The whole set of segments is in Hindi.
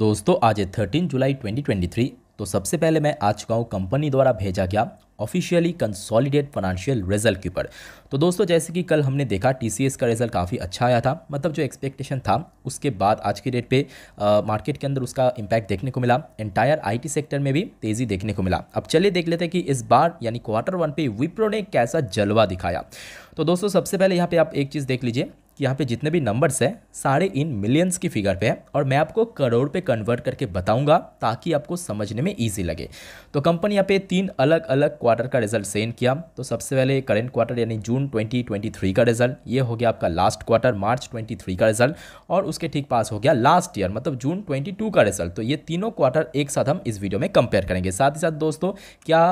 दोस्तों आज है थर्टीन जुलाई 2023 तो सबसे पहले मैं आ चुका हूँ कंपनी द्वारा भेजा गया ऑफिशियली कंसोलिडेट फाइनेंशियल रिजल्ट के ऊपर तो दोस्तों जैसे कि कल हमने देखा टीसीएस का रिजल्ट काफ़ी अच्छा आया था मतलब जो एक्सपेक्टेशन था उसके बाद आज के डेट पे आ, मार्केट के अंदर उसका इम्पैक्ट देखने को मिला एंटायर आईटी सेक्टर में भी तेज़ी देखने को मिला अब चलिए देख लेते हैं कि इस बार यानी क्वार्टर वन पे विप्रो ने कैसा जलवा दिखाया तो दोस्तों सबसे पहले यहाँ पर आप एक चीज़ देख लीजिए कि यहाँ पे जितने भी नंबर्स हैं सारे इन मिलियंस की फिगर पे है और मैं आपको करोड़ पे कन्वर्ट करके बताऊंगा ताकि आपको समझने में ईजी लगे तो कंपनी यहाँ पे तीन अलग अलग क्वार्टर का रिजल्ट सेंड किया तो सबसे पहले करेंट क्वार्टर यानी जून 2023 का रिजल्ट ये हो गया आपका लास्ट क्वार्टर मार्च ट्वेंटी का रिजल्ट और उसके ठीक पास हो गया लास्ट ईयर मतलब जून ट्वेंटी का रिजल्ट तो ये तीनों क्वार्टर एक साथ हम इस वीडियो में कंपेयर करेंगे साथ ही साथ दोस्तों क्या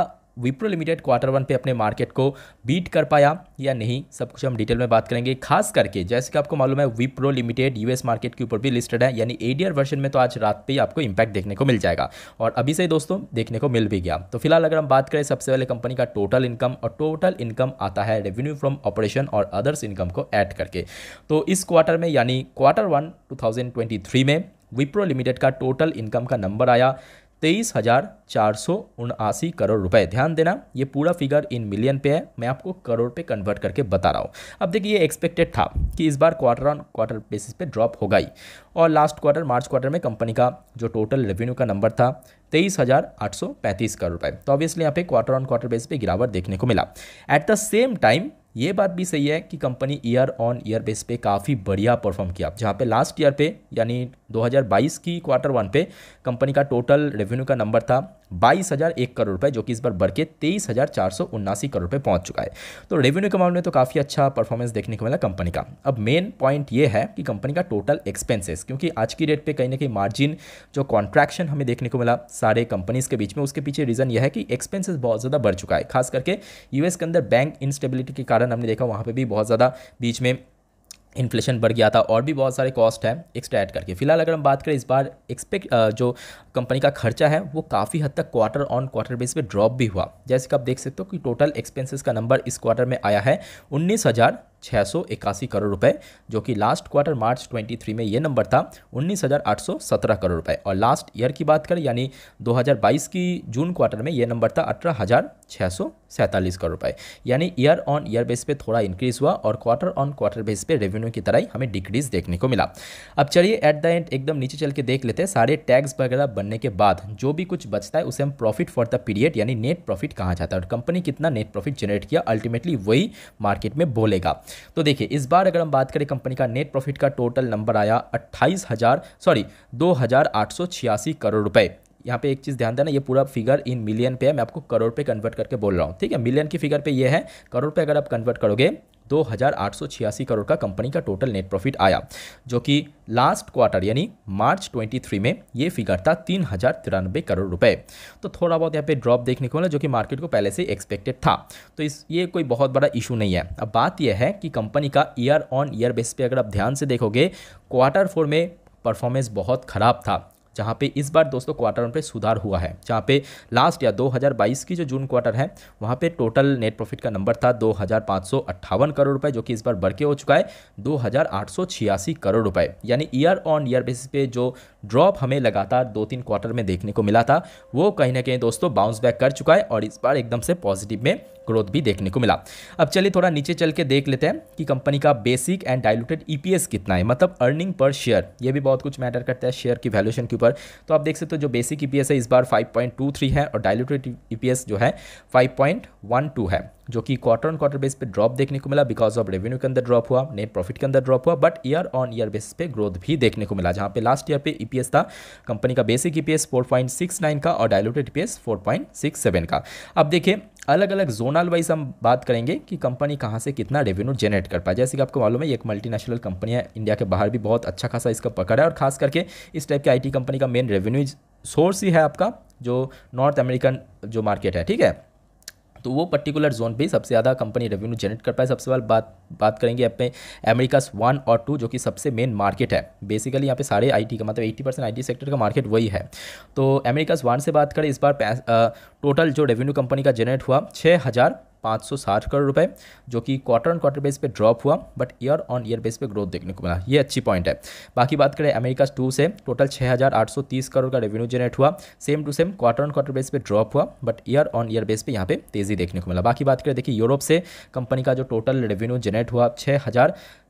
विप्रो लिमिटेड क्वार्टर वन पे अपने मार्केट को बीट कर पाया या नहीं सब कुछ हम डिटेल में बात करेंगे खास करके जैसे कि आपको मालूम है विप्रो लिमिटेड यूएस मार्केट के ऊपर भी लिस्टेड है यानी एडीआर वर्जन में तो आज रात पे ही आपको इंपैक्ट देखने को मिल जाएगा और अभी से दोस्तों देखने को मिल भी गया तो फिलहाल अगर हम बात करें सबसे पहले कंपनी का टोटल इनकम और टोटल इनकम आता है रेवेन्यू फ्रॉम ऑपरेशन और अदर्स इनकम को ऐड करके तो इस क्वार्टर में यानी क्वार्टर वन टू में विप्रो लिमिटेड का टोटल इनकम का नंबर आया तेईस हज़ार चार सौ उनासी करोड़ रुपए ध्यान देना ये पूरा फिगर इन मिलियन पे है मैं आपको करोड़ पे कन्वर्ट करके बता रहा हूँ अब देखिए ये एक्सपेक्टेड था कि इस बार क्वार्टर ऑन क्वार्टर बेसिस पे ड्रॉप होगा ही और लास्ट क्वार्टर मार्च क्वार्टर में कंपनी का जो टोटल रेवेन्यू का नंबर था तेईस हज़ार आठ सौ पैंतीस करोड़ रुपए तो ऑब्वियसली यहाँ पे क्वार्टर ऑन क्वार्टर बेसिस पे गिरावट देखने को मिला एट द सेम टाइम ये बात भी सही है कि company year on year base पे काफ़ी बढ़िया परफॉर्म किया जहाँ पे लास्ट ईयर पे यानी 2022 की क्वार्टर वन पे कंपनी का टोटल रेवेन्यू का नंबर था बाईस हज़ार एक करोड़ रुपए जो कि इस बार बढ़ के तेईस हज़ार चार सौ उन्नासी करोड़ रुपए पहुंच चुका है तो रेवेन्यू के मामले में तो काफ़ी अच्छा परफॉर्मेंस देखने को मिला कंपनी का अब मेन पॉइंट ये है कि कंपनी का टोटल एक्सपेंसेस क्योंकि आज की डेट पे कहीं ना कहीं मार्जिन जो कॉन्ट्रैक्शन हमें देखने को मिला सारे कंपनीज़ के बीच में उसके पीछे रीज़न यह है कि एक्सपेंसिस बहुत ज़्यादा बढ़ चुका है खास करके यूएस के अंदर बैंक इंस्टेबिलिटी के कारण कारण हमने देखा वहाँ पर भी बहुत ज़्यादा बीच में इन्फ्लेशन बढ़ गया था और भी बहुत सारे कॉस्ट हैं एक्स्ट्रा ऐड करके फिलहाल अगर हम बात करें इस बार एक्सपेक्ट जो कंपनी का खर्चा है वो काफ़ी हद तक क्वार्टर ऑन क्वार्टर बेस पे ड्रॉप भी हुआ जैसे कि आप देख सकते हो कि टोटल एक्सपेंसेस का नंबर इस क्वार्टर में आया है उन्नीस हज़ार छः करोड़ रुपए जो कि लास्ट क्वार्टर मार्च 23 में ये नंबर था 19,817 करोड़ रुपए और लास्ट ईयर की बात करें यानी 2022 की जून क्वार्टर में ये नंबर था अठारह करोड़ रुपए यानी ईयर ऑन ईयर बेस पे थोड़ा इंक्रीज हुआ और क्वार्टर ऑन क्वार्टर बेस पे रेवेन्यू की तरह ही हमें डिक्रीज देखने को मिला अब चलिए एट द एंड एकदम नीचे चल के देख लेते हैं सारे टैक्स वगैरह बनने के बाद जो भी कुछ बचता है उसे हम प्रॉफिट फॉर द पीरियड यानी नेट प्रॉफिट कहा जाता है और कंपनी कितना नेट प्रॉफिट जनरेट किया अल्टीमेटली वही मार्केट में बोलेगा तो देखिए इस बार अगर हम बात करें कंपनी का नेट प्रॉफिट का टोटल नंबर आया अट्ठाईस हज़ार सॉरी दो हज़ार आठ सौ छियासी करोड़ रुपए यहाँ पे एक चीज़ ध्यान देना ये पूरा फिगर इन मिलियन पे है मैं आपको करोड़ पे कन्वर्ट करके बोल रहा हूँ ठीक है मिलियन की फिगर पे ये है करोड़ पे अगर आप कन्वर्ट करोगे दो करोड़ का कंपनी का टोटल नेट प्रॉफिट आया जो कि लास्ट क्वार्टर यानी मार्च 23 में ये फिगर था तीन करोड़ रुपए तो थोड़ा बहुत यहाँ पे ड्रॉप देखने को मिला जो कि मार्केट को पहले से एक्सपेक्टेड था तो इस ये कोई बहुत बड़ा इशू नहीं है अब बात यह है कि कंपनी का ईयर ऑन ईयर बेस पे अगर आप ध्यान से देखोगे क्वार्टर फोर में परफॉर्मेंस बहुत ख़राब था जहाँ पे इस बार दोस्तों क्वार्टर वन पे सुधार हुआ है जहाँ पे लास्ट या 2022 की जो जून क्वार्टर है वहाँ पे टोटल नेट प्रॉफिट का नंबर था दो करोड़ रुपए जो कि इस बार बढ़ के हो चुका है दो करोड़ रुपए यानी ईयर ऑन ईयर बेसिस पे जो ड्रॉप हमें लगातार दो तीन क्वार्टर में देखने को मिला था वो कहीं ना कहीं दोस्तों बाउंस बैक कर चुका है और इस बार एकदम से पॉजिटिव में ग्रोथ भी देखने को मिला अब चलिए थोड़ा नीचे चल के देख लेते हैं कि कंपनी का बेसिक एंड डायलूटेड ई कितना है मतलब अर्निंग पर शेयर ये भी बहुत कुछ मैटर करता है शेयर की वैल्यूशन के ऊपर ऊपर तो आप देख सकते हो जो बेसिक ई e है इस बार 5.23 है और डायलूटेड ई e जो है 5.12 है जो कि क्वार्टर ऑन क्वार्टर बेस पे ड्रॉप देखने को मिला बिकॉज ऑफ रेवेन्यू के अंदर ड्रॉप हुआ नेट प्रॉफिट के अंदर ड्रॉप हुआ but year on year base पे ग्रोथ भी देखने को मिला जहाँ पे लास्ट ईयर पे ईपीएस था कंपनी का बेसिक ईपीएस 4.69 का और डायलूटेड ईपीएस 4.67 का अब देखिए अलग अलग जोनल वाइज हम बात करेंगे कि कंपनी कहाँ से कितना रेवेन्यू जनरेट कर पाए जैसे कि आपको मालूम है एक मल्टीनेशनल कंपनी है इंडिया के बाहर भी बहुत अच्छा खासा इसका पकड़ है और खास करके इस टाइप की आई कंपनी का मेन रेवेन्यू सोर्स ही है आपका जो नॉर्थ अमेरिकन जो मार्केट है ठीक है तो वो पर्टिकुलर जोन भी सबसे ज़्यादा कंपनी रेवेन्यू जनरेट कर पाए सबसे पहले बात बात करेंगे पे अमेरिकास वन और टू जो कि सबसे मेन मार्केट है बेसिकली यहाँ पे सारे आईटी का मतलब 80 परसेंट आई सेक्टर का मार्केट वही है तो अमेरिकास वन से बात करें इस बार आ, टोटल जो रेवेन्यू कंपनी का जनरेट हुआ छः हज़ार 560 करोड़ रुपए जो कि क्वार्टर ऑन क्वार्टर बेस पे ड्रॉप हुआ but year on year base पे ग्रोथ देखने को मिला ये अच्छी पॉइंट है बाकी बात करें अमेरिका टू से टोटल 6,830 करोड़ का रेवेन्यू जनरेट हुआ same to same quarter on quarter base पे ड्रॉप हुआ but year on year base पे यहाँ पे तेज़ी देखने को मिला बाकी बात करें देखिए यूरोप से कंपनी का जो टोटल रेवेन्यू जनरेट हुआ छः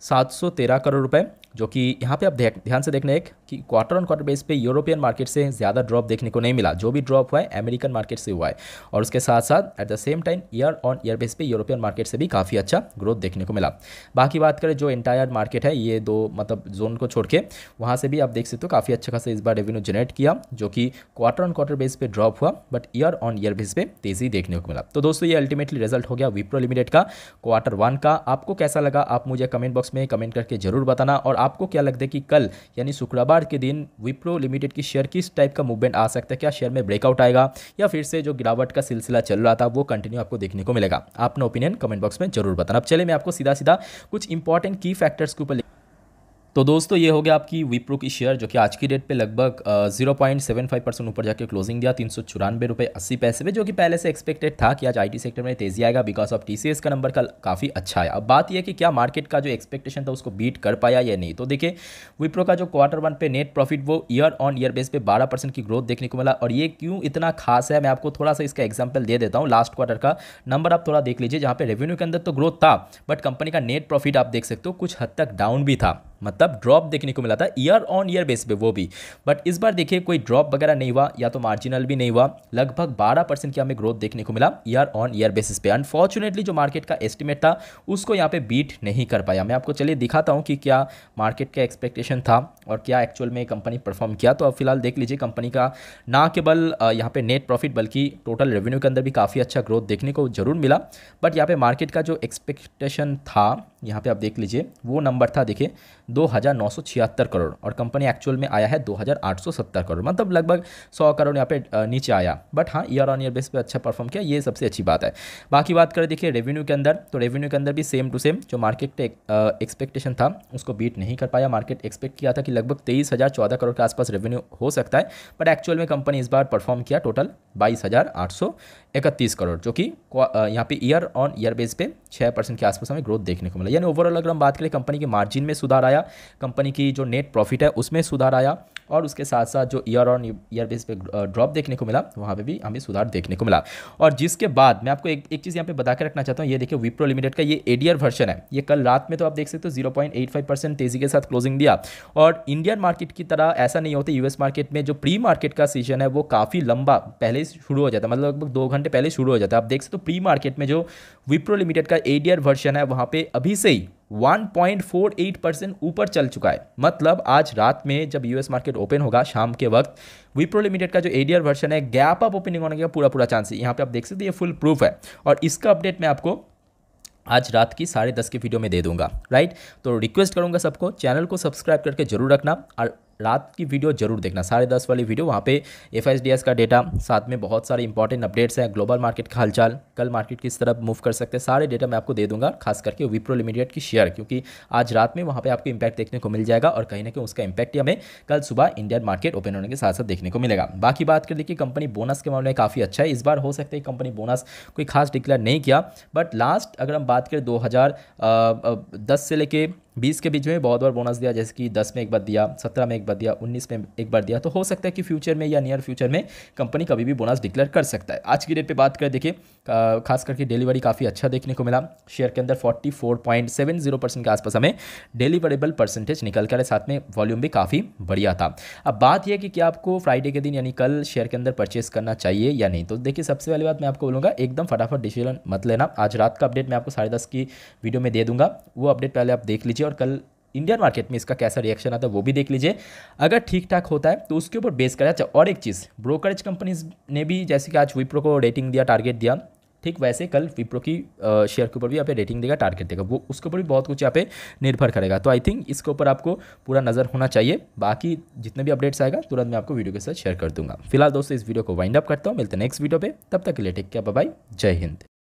करोड़ रुपये जो कि यहाँ पे आप ध्यान से देखना एक कि क्वार्टर ऑन क्वार्टर बेस पे यूरोपियन मार्केट से ज़्यादा ड्रॉप देखने को नहीं मिला जो भी ड्रॉप हुआ है अमेरिकन मार्केट से हुआ है और उसके साथ साथ at the same time year on year base पे यूरोपियन मार्केट से भी काफ़ी अच्छा ग्रोथ देखने को मिला बाकी बात करें जो इंटायर मार्केट है ये दो मतलब जोन को छोड़ के वहाँ से भी आप देख सकते हो काफ़ी अच्छा खासा इस बार रेवेन्यू जनरेट किया जो कि क्वार्टर ऑन क्वार्टर बेस पर ड्रॉप हुआ but year on year base पर तेज़ी देखने को मिला तो दोस्तों ये अल्टीमेटली रिजल्ट हो गया विप्रो लिमिटेड का क्वार्टर वन का आपको कैसा लगा आप मुझे कमेंट बॉक्स में कमेंट करके जरूर बताना और आपको क्या लगता है कि कल यानी शुक्रवार के दिन विप्रो लिमिटेड की शेयर किस टाइप का मूवमेंट आ सकता है क्या शेयर में ब्रेकआउट आएगा या फिर से जो गिरावट का सिलसिला चल रहा था वो कंटिन्यू आपको देखने को मिलेगा अपना ओपिनियन कमेंट बॉक्स में जरूर बताना अब चले मैं आपको सीधा सीधा कुछ इंपॉर्टेंट की फैक्टर्स के ऊपर तो दोस्तों ये हो गया आपकी विप्रो की शेयर जो कि आज की डेट पे लगभग zero point seven five percent ऊपर जाके क्लोजिंग दिया तीन सौ चौरानवे रुपये अस्सी पैसे में जो कि पहले से एक्सपेक्टेड था कि आज आईटी सेक्टर में तेज़ी आएगा बिकॉज ऑफ टीसीएस का नंबर कल काफ़ी अच्छा है अब बात यह कि क्या मार्केट का जो एक्सपेक्टेशन था उसको बीट कर पाया या नहीं तो देखिए विप्रो का जो क्वार्टर वन पे नेट प्रॉफिट वो ईयर ऑन ईयर बेस पे बारह परसेंट की ग्रोथ देखने को मिला और ये क्यों इतना खास है मैं आपको थोड़ा सा इसका एग्जाम्पल दे देता हूँ लास्ट क्वार्टर का नंबर आप थोड़ा देख लीजिए जहाँ पे रेवेन्यू के अंदर तो ग्रोथ था बट कंपनी का नेट प्रॉफिट आप देख सकते हो कुछ हद तक डाउन भी था मतलब ड्रॉप देखने को मिला था ईयर ऑन ईयर बेस पे वो भी बट इस बार देखिए कोई ड्रॉप वगैरह नहीं हुआ या तो मार्जिनल भी नहीं हुआ लगभग 12 परसेंट की हमें ग्रोथ देखने को मिला ईयर ऑन ईयर बेसिस पे अनफॉर्चुनेटली जो मार्केट का एस्टिमेट था उसको यहाँ पे बीट नहीं कर पाया मैं आपको चलिए दिखाता हूँ कि क्या मार्केट का एक्सपेक्टेशन था और क्या एक्चुअल में कंपनी परफॉर्म किया तो अब फिलहाल देख लीजिए कंपनी का ना केवल यहाँ पे नेट प्रॉफिट बल्कि टोटल रेवेन्यू के अंदर भी काफ़ी अच्छा ग्रोथ देखने को जरूर मिला बट यहाँ पे मार्केट का जो एक्सपेक्टेशन था यहाँ पे आप देख लीजिए वो नंबर था देखिए दो हज़ार नौ सौ छिहत्तर करोड़ और कंपनी एक्चुअल में आया है दो हज़ार आठ सौ सत्तर करोड़ मतलब लगभग सौ करोड़ यहाँ पे नीचे आया बट हाँ ईयर ऑन ईयर बेस पे अच्छा परफॉर्म किया ये सबसे अच्छी बात है बाकी बात करें देखिए रेवेन्यू के अंदर तो रेवेन्यू के अंदर भी सेम टू सेम जो मार्केट एक्सपेक्टेशन था उसको बीट नहीं कर पाया मार्केट एक्सपेक्ट किया था कि लगभग तेईस हज़ार चौदह करोड़ के आसपास रेवेन्यू हो सकता है बट एक्चुअल में कंपनी इस बार परफॉर्म किया टोटल बाईस हज़ार आठ सौ इकतीस करोड़ जो कि यहाँ पे ईयर ऑन ईयर बेस पे छः परसेंट के आसपास हमें ग्रोथ देखने को मिला यानी ओवरऑल अगर हम बात करें कंपनी के मार्जिन में सुधार आया आया कंपनी की जो नेट प्रॉफिट है उसमें सुधार आया और उसके साथ साथ जो ईयर ऑन ईयर बेस पे ड्रॉप देखने को मिला वहाँ पे भी हमें सुधार देखने को मिला और जिसके बाद मैं आपको एक एक चीज़ यहाँ पे बता के रखना चाहता हूँ ये देखिए विप्रो लिमिटेड का ये एडियर वर्जन है ये कल रात में तो आप देख सकते हो zero point eight five percent तेज़ी के साथ क्लोजिंग दिया और इंडियन मार्केट की तरह ऐसा नहीं होता यूएस मार्केट में जो प्री मार्केट का सीजन है वो काफ़ी लंबा पहले ही शुरू हो जाता है मतलब लगभग दो घंटे पहले शुरू हो जाता है आप देख सकते हो प्री मार्केट में जो विप्रो लिमिटेड का एडियर वर्जन है वहाँ पर अभी से ही 1.48 परसेंट ऊपर चल चुका है मतलब आज रात में जब यूएस मार्केट ओपन होगा शाम के वक्त विप्रो लिमिटेड का जो एडीआर वर्जन है गैप अप ओपनिंग होने का पूरा पूरा चांस है यहाँ पे आप देख सकते हैं ये फुल प्रूफ है और इसका अपडेट मैं आपको आज रात की साढ़े दस की वीडियो में दे दूंगा राइट तो रिक्वेस्ट करूंगा सबको चैनल को सब्सक्राइब करके जरूर रखना और रात की वीडियो जरूर देखना साढ़े दस वाली वीडियो वहाँ पे एफ का डेटा साथ में बहुत सारे इंपॉर्टेंट अपडेट्स हैं ग्लोबल मार्केट का हालचाल कल मार्केट किस तरफ मूव कर सकते हैं सारे डेटा मैं आपको दे दूंगा खास करके विप्रो लिमिटेड की शेयर क्योंकि आज रात में वहाँ पे आपको इंपैक्ट देखने को मिल जाएगा और कहीं ना कहीं उसका इंपैक्ट हमें कल सुबह इंडियन मार्केट ओपन होने के साथ साथ देखने को मिलेगा बाकी बात कर देखिए कंपनी बोनस के मामले में काफ़ी अच्छा है इस बार हो सकता है कंपनी बोनस कोई खास डिक्लेयर नहीं किया बट लास्ट अगर हम बात करें दो से लेकर बीस के बीच में बहुत बार बोनस दिया जैसे कि दस में एक बार दिया सत्रह में एक बार दिया उन्नीस में एक बार दिया तो हो सकता है कि फ्यूचर में या नियर फ्यूचर में कंपनी कभी भी बोनस डिक्लेयर कर सकता है आज की डेट पर बात करें देखिए खास करके डिलीवरी काफ़ी अच्छा देखने को मिला शेयर के अंदर फोर्टी परसेंट के आसपास हमें डिलीवरेबल परसेंटेज निकल कर साथ में वॉल्यूम भी काफ़ी बढ़िया था अब बात यह कि क्या आपको फ्राइडे के दिन यानी कल शेयर के अंदर परचेस करना चाहिए या नहीं तो देखिए सबसे पहली बात मैं आपको बोलूँगा एकदम फटाफट डिसीजन मत लेना आज रात का अपडेट मैं आपको साढ़े की वीडियो में दे दूँगा वो अपडेट पहले आप देख लीजिए लीजिए और कल इंडियन मार्केट में इसका कैसा रिएक्शन आता है वो भी देख लीजिए अगर ठीक ठाक होता है तो उसके ऊपर बेस करें अच्छा और एक चीज़ ब्रोकरेज कंपनीज ने भी जैसे कि आज विप्रो को रेटिंग दिया टारगेट दिया ठीक वैसे कल विप्रो की शेयर के ऊपर भी यहाँ पे रेटिंग देगा टारगेट देगा वो उसके ऊपर भी बहुत कुछ यहाँ पे निर्भर करेगा तो आई थिंक इसके ऊपर आपको पूरा नज़र होना चाहिए बाकी जितने भी अपडेट्स आएगा तुरंत मैं आपको वीडियो के साथ शेयर कर दूंगा फिलहाल दोस्तों इस वीडियो को वाइंड अप करता हूँ मिलते नेक्स्ट वीडियो पर तब तक के लिए टेक क्या बाय जय हिंद